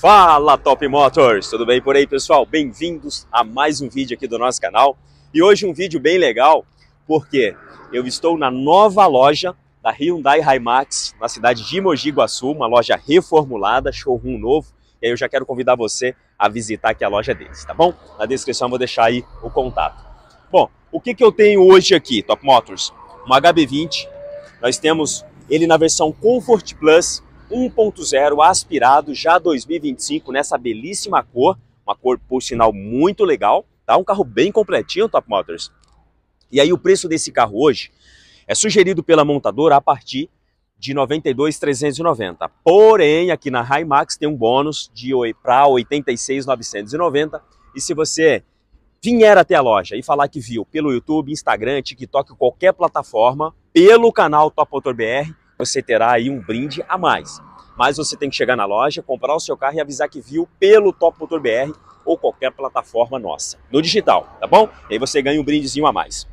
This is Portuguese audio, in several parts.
Fala Top Motors, tudo bem por aí pessoal? Bem-vindos a mais um vídeo aqui do nosso canal e hoje um vídeo bem legal porque eu estou na nova loja da Hyundai Himax na cidade de Mogi Guaçu, uma loja reformulada, showroom novo e aí eu já quero convidar você a visitar aqui a loja deles, tá bom? Na descrição eu vou deixar aí o contato. Bom, o que, que eu tenho hoje aqui, Top Motors? Uma HB20, nós temos ele na versão Comfort Plus 1.0 aspirado já 2025 nessa belíssima cor, uma cor por sinal muito legal, tá? Um carro bem completinho, Top Motors. E aí o preço desse carro hoje é sugerido pela montadora a partir de 92,390. Porém, aqui na Max tem um bônus de para 86,990. E se você vier até a loja e falar que viu pelo YouTube, Instagram, TikTok, qualquer plataforma, pelo canal Top Motor BR, você terá aí um brinde a mais. Mas você tem que chegar na loja, comprar o seu carro e avisar que viu pelo Top Motor BR ou qualquer plataforma nossa, no digital, tá bom? E aí você ganha um brindezinho a mais.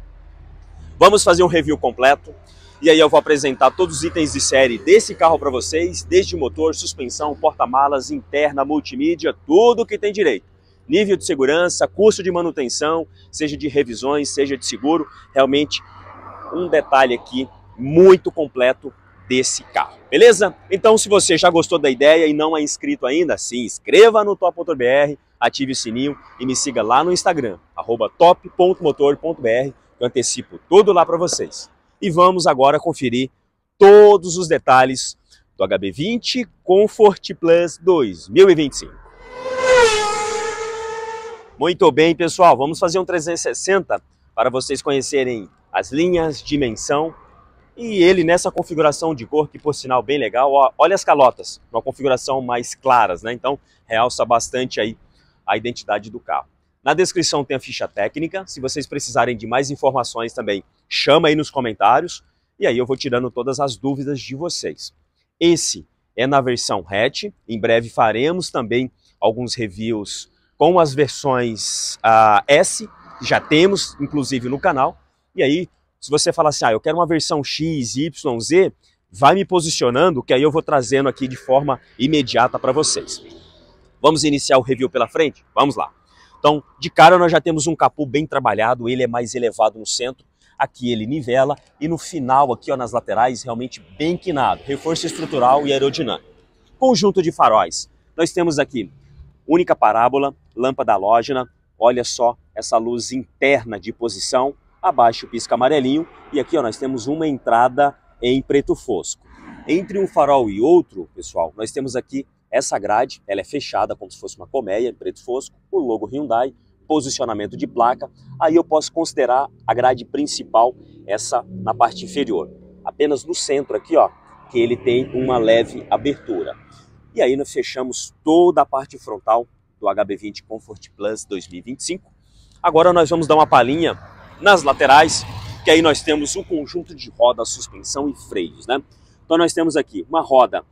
Vamos fazer um review completo e aí eu vou apresentar todos os itens de série desse carro para vocês, desde motor, suspensão, porta-malas, interna, multimídia, tudo que tem direito. Nível de segurança, custo de manutenção, seja de revisões, seja de seguro, realmente um detalhe aqui muito completo desse carro, beleza? Então se você já gostou da ideia e não é inscrito ainda, se inscreva no top.br, ative o sininho e me siga lá no Instagram, top.motor.br, que eu antecipo tudo lá para vocês. E vamos agora conferir todos os detalhes do HB20 Comfort Plus 2025. Muito bem, pessoal, vamos fazer um 360 para vocês conhecerem as linhas, dimensão e ele nessa configuração de cor, que por sinal bem legal, ó, olha as calotas, uma configuração mais claras, né? Então realça bastante aí a identidade do carro. Na descrição tem a ficha técnica, se vocês precisarem de mais informações também, chama aí nos comentários e aí eu vou tirando todas as dúvidas de vocês. Esse é na versão hatch, em breve faremos também alguns reviews com as versões uh, S, já temos inclusive no canal, e aí se você falar assim, ah, eu quero uma versão X, Y, Z, vai me posicionando, que aí eu vou trazendo aqui de forma imediata para vocês. Vamos iniciar o review pela frente? Vamos lá. Então, de cara nós já temos um capô bem trabalhado, ele é mais elevado no centro, aqui ele nivela e no final aqui ó, nas laterais realmente bem quinado, reforço estrutural e aerodinâmico. Conjunto de faróis, nós temos aqui única parábola, lâmpada halógena, olha só essa luz interna de posição, abaixo pisca amarelinho e aqui ó, nós temos uma entrada em preto fosco. Entre um farol e outro, pessoal, nós temos aqui essa grade, ela é fechada como se fosse uma colmeia em preto fosco, o logo Hyundai, posicionamento de placa, aí eu posso considerar a grade principal, essa na parte inferior. Apenas no centro aqui, ó, que ele tem uma leve abertura. E aí nós fechamos toda a parte frontal do HB20 Comfort Plus 2025. Agora nós vamos dar uma palhinha nas laterais, que aí nós temos o um conjunto de rodas, suspensão e freios, né? Então nós temos aqui uma roda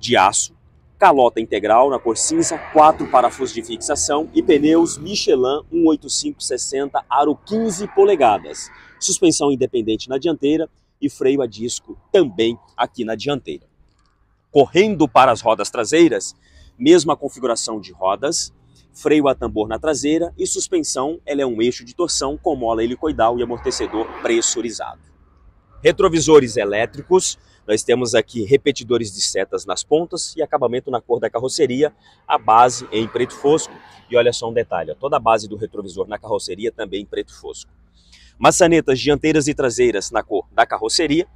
de aço, calota integral na cor cinza, quatro parafusos de fixação e pneus Michelin 18560 aro 15 polegadas. Suspensão independente na dianteira e freio a disco também aqui na dianteira. Correndo para as rodas traseiras, mesma configuração de rodas, freio a tambor na traseira e suspensão, ela é um eixo de torção com mola helicoidal e amortecedor pressurizado. Retrovisores elétricos, nós temos aqui repetidores de setas nas pontas e acabamento na cor da carroceria, a base é em preto fosco. E olha só um detalhe, toda a base do retrovisor na carroceria também em preto fosco. Maçanetas dianteiras e traseiras na cor da carroceria,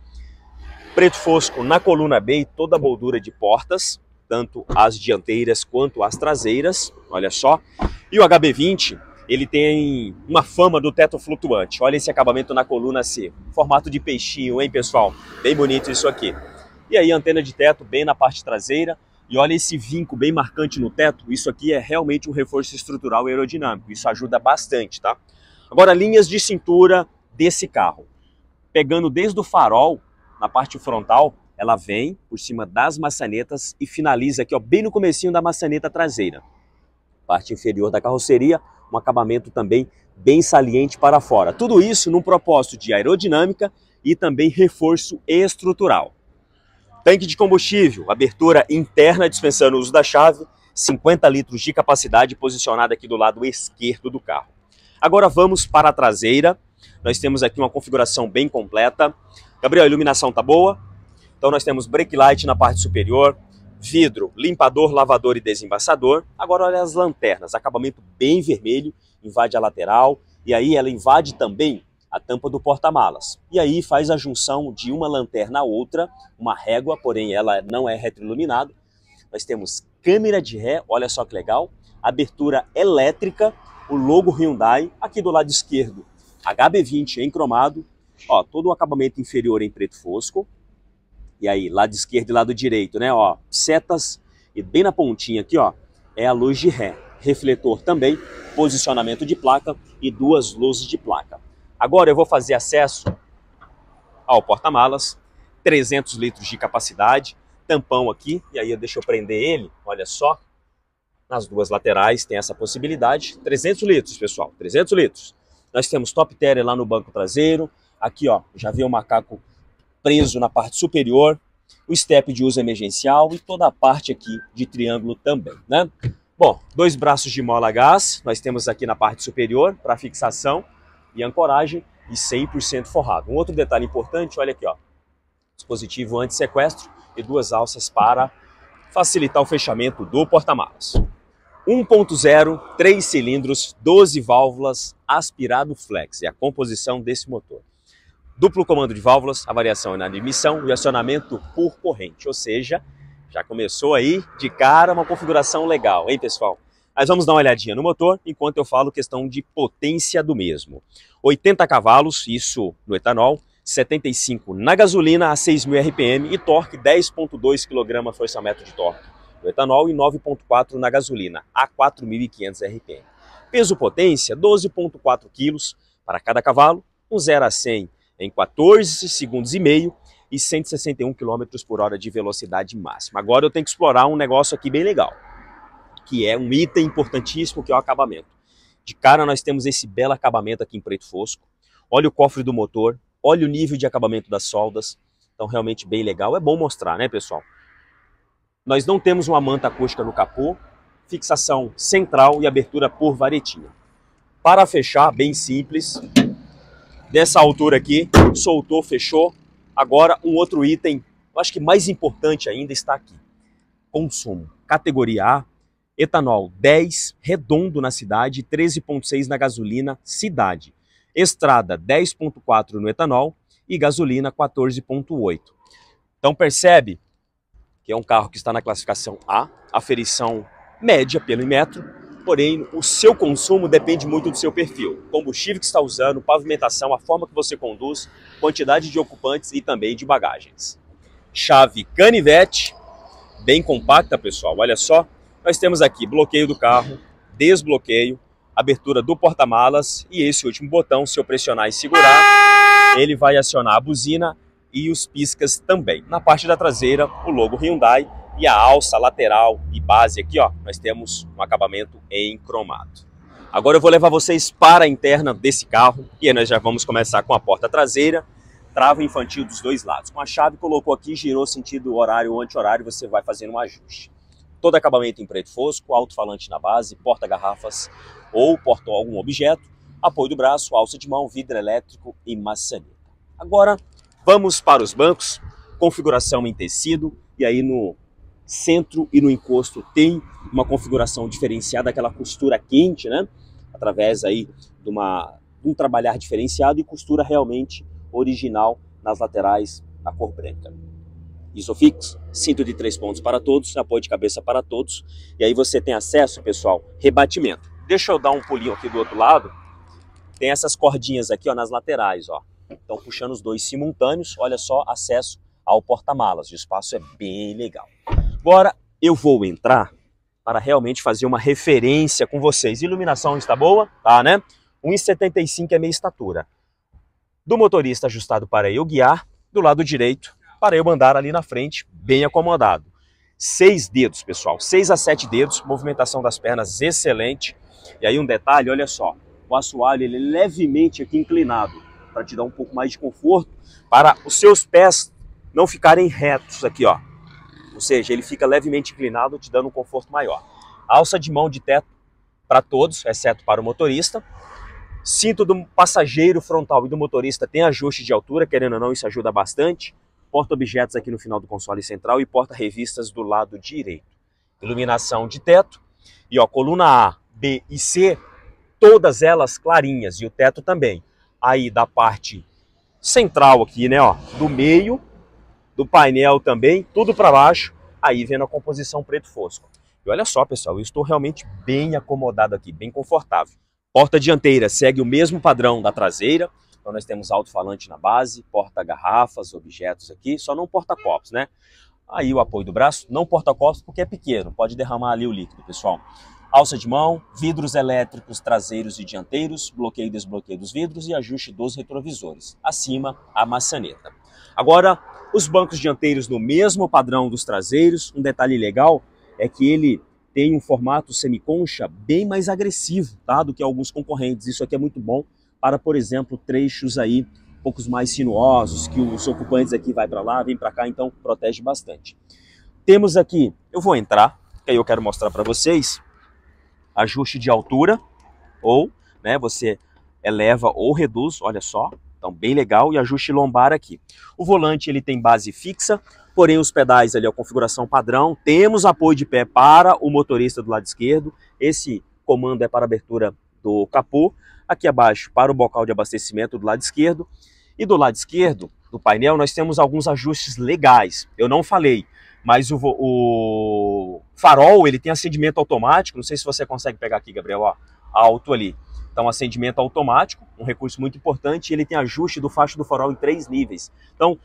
preto fosco na coluna B e toda a moldura de portas, tanto as dianteiras quanto as traseiras, olha só. E o HB20, ele tem uma fama do teto flutuante. Olha esse acabamento na coluna C, formato de peixinho, hein, pessoal? Bem bonito isso aqui. E aí, antena de teto bem na parte traseira. E olha esse vinco bem marcante no teto. Isso aqui é realmente um reforço estrutural aerodinâmico. Isso ajuda bastante, tá? Agora, linhas de cintura desse carro. Pegando desde o farol, na parte frontal, ela vem por cima das maçanetas e finaliza aqui, ó, bem no comecinho da maçaneta traseira. Parte inferior da carroceria, um acabamento também bem saliente para fora. Tudo isso num propósito de aerodinâmica e também reforço estrutural. Tanque de combustível, abertura interna dispensando o uso da chave, 50 litros de capacidade posicionada aqui do lado esquerdo do carro. Agora vamos para a traseira. Nós temos aqui uma configuração bem completa. Gabriel, a iluminação tá boa? Então nós temos brake light na parte superior, vidro, limpador, lavador e desembaçador. Agora olha as lanternas, acabamento bem vermelho, invade a lateral e aí ela invade também a tampa do porta-malas. E aí faz a junção de uma lanterna a outra, uma régua, porém ela não é retroiluminada. Nós temos câmera de ré, olha só que legal, abertura elétrica, o logo Hyundai, aqui do lado esquerdo, HB20 em cromado, ó, todo o acabamento inferior em preto fosco, e aí, lado esquerdo e lado direito, né? Ó, setas e bem na pontinha aqui, ó, é a luz de ré. Refletor também, posicionamento de placa e duas luzes de placa. Agora eu vou fazer acesso ao porta-malas, 300 litros de capacidade, tampão aqui, e aí deixa eu prender ele, olha só. Nas duas laterais tem essa possibilidade, 300 litros, pessoal, 300 litros. Nós temos top terra lá no banco traseiro, aqui ó, já vi o macaco preso na parte superior, o step de uso emergencial e toda a parte aqui de triângulo também, né? Bom, dois braços de mola a gás, nós temos aqui na parte superior para fixação e ancoragem e 100% forrado. Um outro detalhe importante, olha aqui, ó, dispositivo anti-sequestro e duas alças para facilitar o fechamento do porta-malas. 1.0, 3 cilindros, 12 válvulas, aspirado flex, é a composição desse motor duplo comando de válvulas, a variação é na admissão e acionamento por corrente. Ou seja, já começou aí de cara uma configuração legal, hein, pessoal? Mas vamos dar uma olhadinha no motor enquanto eu falo questão de potência do mesmo. 80 cavalos, isso no etanol, 75 na gasolina a 6.000 RPM e torque 10.2 kgfm de torque no etanol e 9.4 na gasolina a 4.500 RPM. Peso potência 12.4 kg para cada cavalo, um 0 a 100 em 14 segundos e meio e 161 km por hora de velocidade máxima. Agora eu tenho que explorar um negócio aqui bem legal, que é um item importantíssimo que é o acabamento. De cara nós temos esse belo acabamento aqui em preto fosco. Olha o cofre do motor, olha o nível de acabamento das soldas. Então realmente bem legal, é bom mostrar, né pessoal? Nós não temos uma manta acústica no capô, fixação central e abertura por varetinha. Para fechar, bem simples, dessa altura aqui, soltou, fechou. Agora um outro item, eu acho que mais importante ainda está aqui. Consumo, categoria A, etanol 10 redondo na cidade, 13.6 na gasolina cidade. Estrada 10.4 no etanol e gasolina 14.8. Então percebe que é um carro que está na classificação A, aferição média pelo metro porém o seu consumo depende muito do seu perfil, combustível que está usando, pavimentação, a forma que você conduz, quantidade de ocupantes e também de bagagens. Chave canivete, bem compacta, pessoal. Olha só, nós temos aqui bloqueio do carro, desbloqueio, abertura do porta-malas e esse último botão, se eu pressionar e segurar, ele vai acionar a buzina e os piscas também. Na parte da traseira, o logo Hyundai e a alça lateral e base aqui, ó, nós temos um acabamento em cromado. Agora eu vou levar vocês para a interna desse carro e aí nós já vamos começar com a porta traseira, trava infantil dos dois lados. Com a chave colocou aqui, girou sentido horário ou anti-horário, você vai fazendo um ajuste. Todo acabamento em preto fosco, alto-falante na base, porta-garrafas ou porta algum objeto, apoio do braço, alça de mão, vidro elétrico e maçaneta. Agora vamos para os bancos, configuração em tecido e aí no centro e no encosto tem uma configuração diferenciada, aquela costura quente, né? Através aí de uma, um trabalhar diferenciado e costura realmente original nas laterais na cor branca. Isofix, cinto de três pontos para todos, apoio de cabeça para todos. E aí você tem acesso, pessoal, rebatimento. Deixa eu dar um pulinho aqui do outro lado. Tem essas cordinhas aqui ó, nas laterais, ó. Então puxando os dois simultâneos, olha só, acesso ao porta-malas. O espaço é bem legal. Agora eu vou entrar para realmente fazer uma referência com vocês. Iluminação está boa? Tá, né? 1,75 é meia estatura. Do motorista ajustado para eu guiar, do lado direito para eu andar ali na frente, bem acomodado. Seis dedos, pessoal. Seis a sete dedos, movimentação das pernas excelente. E aí um detalhe, olha só. O assoalho ele é levemente aqui inclinado para te dar um pouco mais de conforto, para os seus pés não ficarem retos aqui, ó ou seja, ele fica levemente inclinado, te dando um conforto maior. Alça de mão de teto para todos, exceto para o motorista. Cinto do passageiro frontal e do motorista tem ajuste de altura, querendo ou não, isso ajuda bastante. Porta-objetos aqui no final do console central e porta-revistas do lado direito. Iluminação de teto. E ó, coluna A, B e C, todas elas clarinhas e o teto também. Aí da parte central aqui, né, ó, do meio do painel também, tudo para baixo, aí vendo a composição preto fosco. E olha só, pessoal, eu estou realmente bem acomodado aqui, bem confortável. Porta dianteira segue o mesmo padrão da traseira, então nós temos alto-falante na base, porta-garrafas, objetos aqui, só não porta-copos, né? Aí o apoio do braço, não porta-copos porque é pequeno, pode derramar ali o líquido, pessoal. Alça de mão, vidros elétricos traseiros e dianteiros, bloqueio e desbloqueio dos vidros e ajuste dos retrovisores. Acima, a maçaneta. Agora, os bancos dianteiros no mesmo padrão dos traseiros. Um detalhe legal é que ele tem um formato semiconcha bem mais agressivo tá, do que alguns concorrentes. Isso aqui é muito bom para, por exemplo, trechos aí um poucos mais sinuosos, que os ocupantes aqui vai para lá, vem para cá, então protege bastante. Temos aqui, eu vou entrar, que aí eu quero mostrar para vocês, ajuste de altura, ou né, você eleva ou reduz, olha só, então, bem legal e ajuste lombar aqui. O volante ele tem base fixa, porém os pedais ali, a configuração padrão. Temos apoio de pé para o motorista do lado esquerdo. Esse comando é para abertura do capô. Aqui abaixo para o bocal de abastecimento do lado esquerdo. E do lado esquerdo do painel nós temos alguns ajustes legais. Eu não falei, mas o, o farol ele tem acendimento automático. Não sei se você consegue pegar aqui, Gabriel, ó, alto ali. Então, acendimento automático, um recurso muito importante, e ele tem ajuste do facho do farol em três níveis. Então,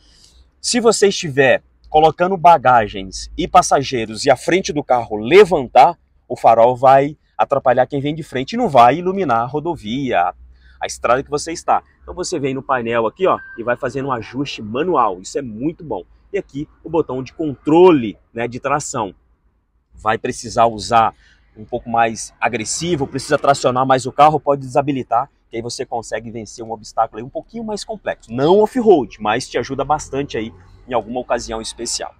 se você estiver colocando bagagens e passageiros e a frente do carro levantar, o farol vai atrapalhar quem vem de frente e não vai iluminar a rodovia, a estrada que você está. Então você vem no painel aqui, ó, e vai fazendo um ajuste manual. Isso é muito bom. E aqui o botão de controle, né, de tração. Vai precisar usar um pouco mais agressivo, precisa tracionar mais o carro, pode desabilitar, que aí você consegue vencer um obstáculo aí um pouquinho mais complexo. Não off-road, mas te ajuda bastante aí em alguma ocasião especial.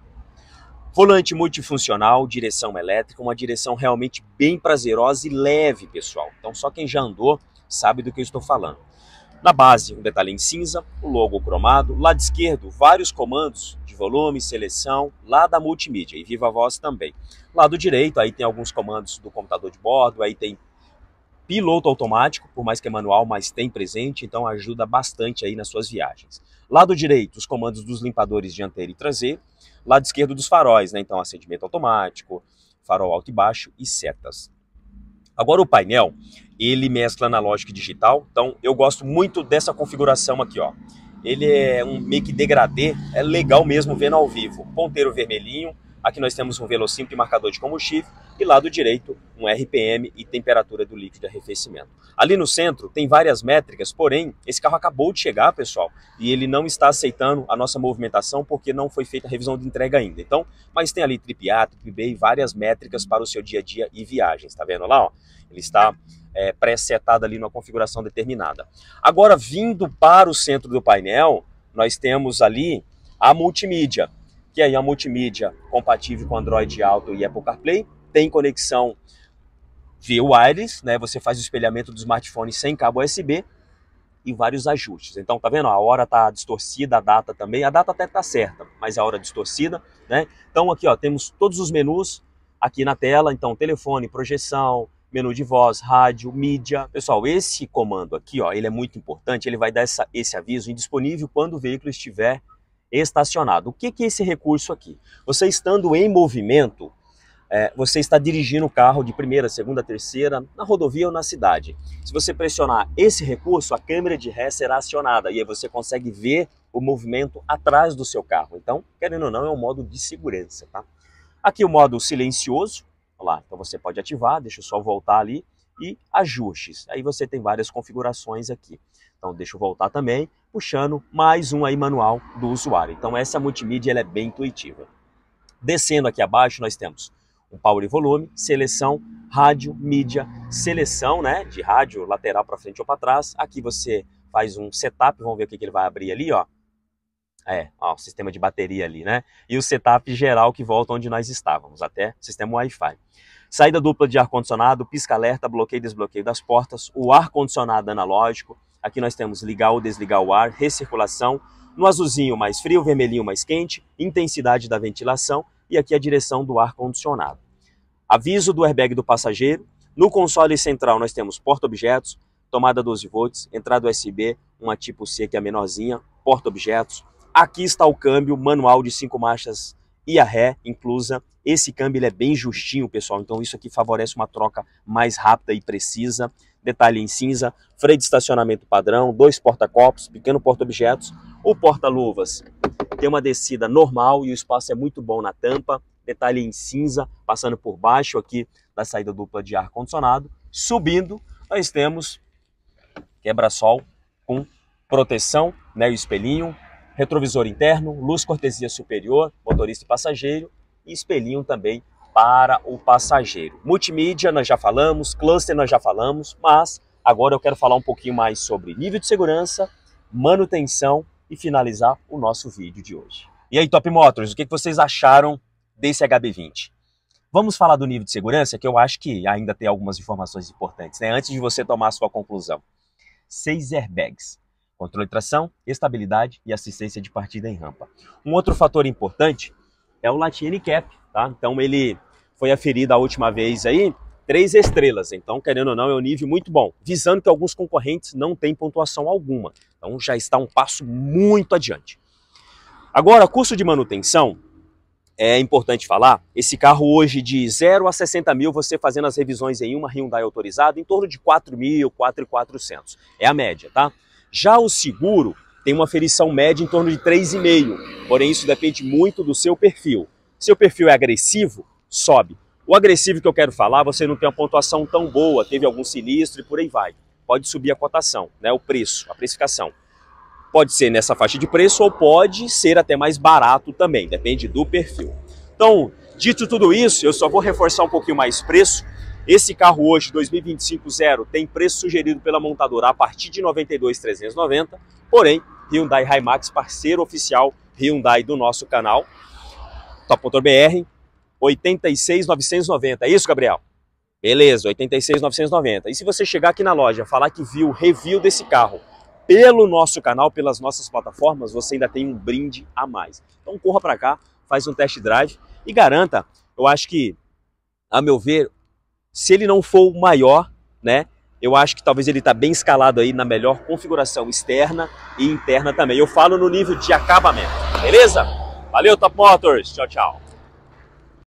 Volante multifuncional, direção elétrica, uma direção realmente bem prazerosa e leve, pessoal. Então só quem já andou sabe do que eu estou falando. Na base, um detalhe em cinza, o logo cromado. Lado esquerdo, vários comandos de volume, seleção, lá da multimídia e viva voz também. Lado direito, aí tem alguns comandos do computador de bordo, aí tem piloto automático, por mais que é manual, mas tem presente, então ajuda bastante aí nas suas viagens. Lado direito, os comandos dos limpadores dianteiro e traseiro. Lado esquerdo dos faróis, né? Então acendimento automático, farol alto e baixo e setas. Agora o painel, ele mescla analógico e digital, então eu gosto muito dessa configuração aqui, ó. Ele é um meio que degradê, é legal mesmo vendo ao vivo. Ponteiro vermelhinho, Aqui nós temos um velocímetro e marcador de combustível e lado direito um RPM e temperatura do líquido de arrefecimento. Ali no centro tem várias métricas, porém esse carro acabou de chegar, pessoal, e ele não está aceitando a nossa movimentação porque não foi feita a revisão de entrega ainda. Então, mas tem ali trip A, trip B e várias métricas para o seu dia a dia e viagens, tá vendo lá, ó? Ele está é, pré-setado ali numa configuração determinada. Agora, vindo para o centro do painel, nós temos ali a multimídia que é a multimídia compatível com Android Auto e Apple CarPlay, tem conexão via wireless, né? Você faz o espelhamento do smartphone sem cabo USB e vários ajustes. Então, tá vendo? A hora tá distorcida, a data também. A data até tá certa, mas a hora distorcida, né? Então, aqui, ó, temos todos os menus aqui na tela. Então, telefone, projeção, menu de voz, rádio, mídia. Pessoal, esse comando aqui, ó, ele é muito importante. Ele vai dar essa, esse aviso indisponível quando o veículo estiver estacionado. O que, que é esse recurso aqui? Você estando em movimento, é, você está dirigindo o carro de primeira, segunda, terceira, na rodovia ou na cidade. Se você pressionar esse recurso, a câmera de ré será acionada e aí você consegue ver o movimento atrás do seu carro. Então, querendo ou não, é um modo de segurança, tá? Aqui o modo silencioso, lá, então você pode ativar, deixa eu só voltar ali, e ajustes. Aí você tem várias configurações aqui. Então deixa eu voltar também, puxando mais um aí manual do usuário. Então essa multimídia ela é bem intuitiva. Descendo aqui abaixo nós temos um power e volume, seleção, rádio, mídia, seleção, né, de rádio lateral para frente ou para trás. Aqui você faz um setup, vamos ver o que, que ele vai abrir ali, ó. É, ó, o sistema de bateria ali, né? E o setup geral que volta onde nós estávamos, até sistema Wi-Fi. Saída dupla de ar-condicionado, pisca-alerta, bloqueio e desbloqueio das portas, o ar-condicionado analógico, Aqui nós temos ligar ou desligar o ar, recirculação, no azulzinho mais frio, vermelhinho mais quente, intensidade da ventilação e aqui a direção do ar condicionado. Aviso do airbag do passageiro. No console central nós temos porta-objetos, tomada 12 volts, entrada USB, uma tipo C que é menorzinha, porta-objetos. Aqui está o câmbio manual de 5 marchas e a ré inclusa. Esse câmbio ele é bem justinho, pessoal, então isso aqui favorece uma troca mais rápida e precisa. Detalhe em cinza, freio de estacionamento padrão, dois porta-copos, pequeno porta-objetos. O porta-luvas tem uma descida normal e o espaço é muito bom na tampa. Detalhe em cinza, passando por baixo aqui da saída dupla de ar-condicionado. Subindo, nós temos quebra-sol com proteção, né, o espelhinho, retrovisor interno, luz cortesia superior, motorista e passageiro, e espelhinho também para o passageiro. Multimídia nós já falamos, cluster nós já falamos, mas agora eu quero falar um pouquinho mais sobre nível de segurança, manutenção e finalizar o nosso vídeo de hoje. E aí, Top Motors, o que vocês acharam desse HB20? Vamos falar do nível de segurança, que eu acho que ainda tem algumas informações importantes, né? Antes de você tomar a sua conclusão. Seis airbags. Controle de tração, estabilidade e assistência de partida em rampa. Um outro fator importante é o Latine Cap, tá? Então ele foi aferido a última vez aí, três estrelas. Então, querendo ou não, é um nível muito bom, visando que alguns concorrentes não têm pontuação alguma. Então já está um passo muito adiante. Agora, custo de manutenção, é importante falar, esse carro hoje de 0 a 60 mil, você fazendo as revisões em uma Hyundai autorizada, em torno de 4 mil, 4,400. É a média, tá? Já o seguro tem uma ferição média em torno de 3,5, porém isso depende muito do seu perfil. Seu perfil é agressivo, sobe. O agressivo que eu quero falar, você não tem uma pontuação tão boa, teve algum sinistro e por aí vai. Pode subir a cotação, né, o preço, a precificação. Pode ser nessa faixa de preço ou pode ser até mais barato também, depende do perfil. Então, dito tudo isso, eu só vou reforçar um pouquinho mais preço, esse carro hoje, 2025 zero, tem preço sugerido pela montadora a partir de 92,390, porém, Hyundai Himax, parceiro oficial Hyundai do nosso canal, top.br, 86,990. É isso, Gabriel? Beleza, 86,990. E se você chegar aqui na loja, falar que viu o review desse carro pelo nosso canal, pelas nossas plataformas, você ainda tem um brinde a mais. Então corra para cá, faz um test drive e garanta, eu acho que, a meu ver, se ele não for o maior, né? Eu acho que talvez ele está bem escalado aí na melhor configuração externa e interna também. Eu falo no nível de acabamento, beleza? Valeu, Top Motors! Tchau, tchau!